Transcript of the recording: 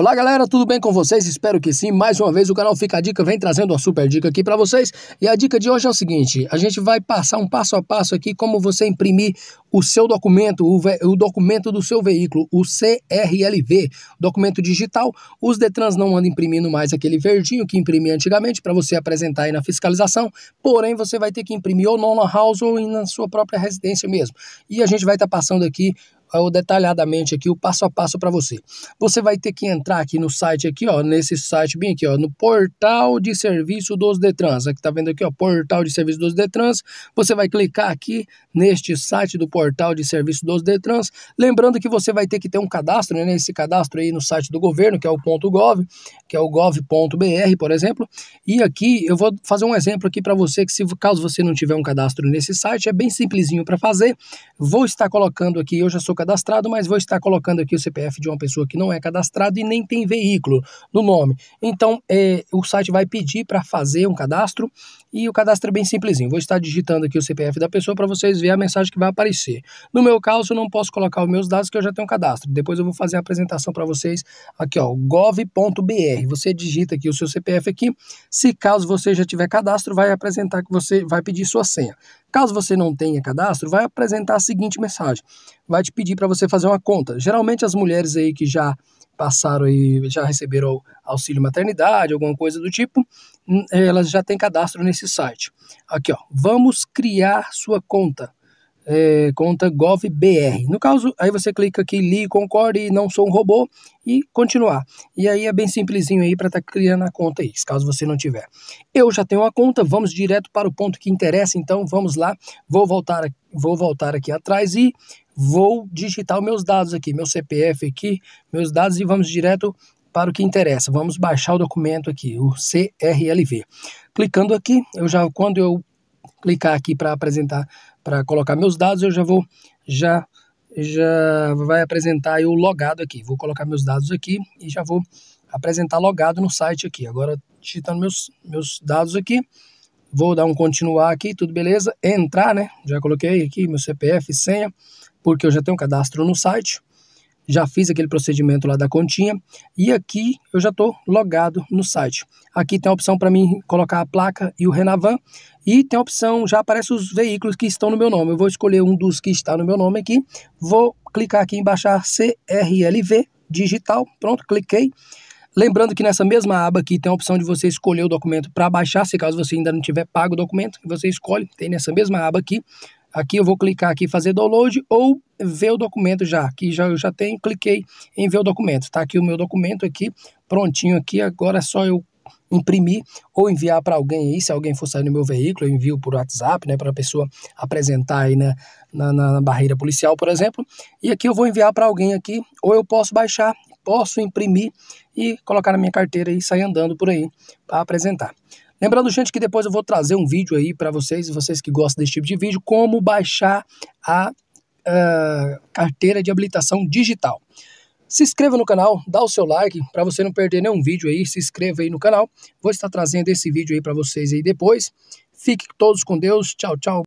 Olá galera, tudo bem com vocês? Espero que sim. Mais uma vez o canal Fica a Dica vem trazendo uma super dica aqui para vocês. E a dica de hoje é o seguinte, a gente vai passar um passo a passo aqui como você imprimir o seu documento, o, o documento do seu veículo, o CRLV, documento digital. Os Detrans não andam imprimindo mais aquele verdinho que imprimia antigamente para você apresentar aí na fiscalização, porém você vai ter que imprimir ou no house ou na sua própria residência mesmo. E a gente vai estar tá passando aqui detalhadamente aqui o passo a passo para você. Você vai ter que entrar aqui no site aqui, ó, nesse site bem aqui, ó, no portal de serviço dos Detrans. Aqui tá vendo aqui, ó, portal de serviço dos Detrans. Você vai clicar aqui neste site do portal de serviço dos Detrans, lembrando que você vai ter que ter um cadastro, né, esse cadastro aí no site do governo, que é o .gov, que é o gov.br, por exemplo. E aqui eu vou fazer um exemplo aqui para você que se caso você não tiver um cadastro nesse site, é bem simplesinho para fazer vou estar colocando aqui, eu já sou cadastrado, mas vou estar colocando aqui o CPF de uma pessoa que não é cadastrado e nem tem veículo no nome. Então, é, o site vai pedir para fazer um cadastro e o cadastro é bem simplesinho. Vou estar digitando aqui o CPF da pessoa para vocês verem a mensagem que vai aparecer. No meu caso, eu não posso colocar os meus dados que eu já tenho um cadastro. Depois eu vou fazer a apresentação para vocês aqui, ó, gov.br. Você digita aqui o seu CPF aqui. Se caso você já tiver cadastro, vai apresentar que você vai pedir sua senha. Caso você não tenha cadastro, vai apresentar a seguinte mensagem. Vai te pedir para você fazer uma conta. Geralmente as mulheres aí que já passaram e já receberam auxílio maternidade, alguma coisa do tipo, hum, elas já têm cadastro nesse site. Aqui, ó, vamos criar sua conta é, conta GovBR. No caso, aí você clica aqui li, concorde, não sou um robô e continuar. E aí é bem simplesinho aí para estar tá criando a conta aí, caso você não tiver. Eu já tenho a conta, vamos direto para o ponto que interessa, então vamos lá. Vou voltar, vou voltar aqui atrás e vou digitar meus dados aqui, meu CPF aqui, meus dados e vamos direto para o que interessa. Vamos baixar o documento aqui, o CRLV. Clicando aqui, eu já quando eu clicar aqui para apresentar, para colocar meus dados, eu já vou, já, já vai apresentar eu logado aqui. Vou colocar meus dados aqui e já vou apresentar logado no site aqui. Agora digitando meus, meus dados aqui, vou dar um continuar aqui, tudo beleza. Entrar, né? Já coloquei aqui meu CPF, senha, porque eu já tenho um cadastro no site. Já fiz aquele procedimento lá da continha e aqui eu já estou logado no site. Aqui tem a opção para mim colocar a placa e o Renavan. E tem a opção, já aparece os veículos que estão no meu nome. Eu vou escolher um dos que está no meu nome aqui. Vou clicar aqui em baixar CRLV digital. Pronto, cliquei. Lembrando que nessa mesma aba aqui tem a opção de você escolher o documento para baixar, se caso você ainda não tiver pago o documento, você escolhe, tem nessa mesma aba aqui. Aqui eu vou clicar aqui fazer download ou ver o documento já. Aqui já, eu já tenho, cliquei em ver o documento. Está aqui o meu documento aqui, prontinho aqui. Agora é só eu imprimir ou enviar para alguém aí, se alguém for sair no meu veículo, eu envio por WhatsApp, né, para a pessoa apresentar aí na, na, na, barreira policial, por exemplo. E aqui eu vou enviar para alguém aqui, ou eu posso baixar, posso imprimir e colocar na minha carteira e sair andando por aí para apresentar. Lembrando, gente, que depois eu vou trazer um vídeo aí para vocês, vocês que gostam desse tipo de vídeo, como baixar a ah, carteira de habilitação digital. Se inscreva no canal, dá o seu like para você não perder nenhum vídeo aí, se inscreva aí no canal. Vou estar trazendo esse vídeo aí para vocês aí depois. Fiquem todos com Deus. Tchau, tchau.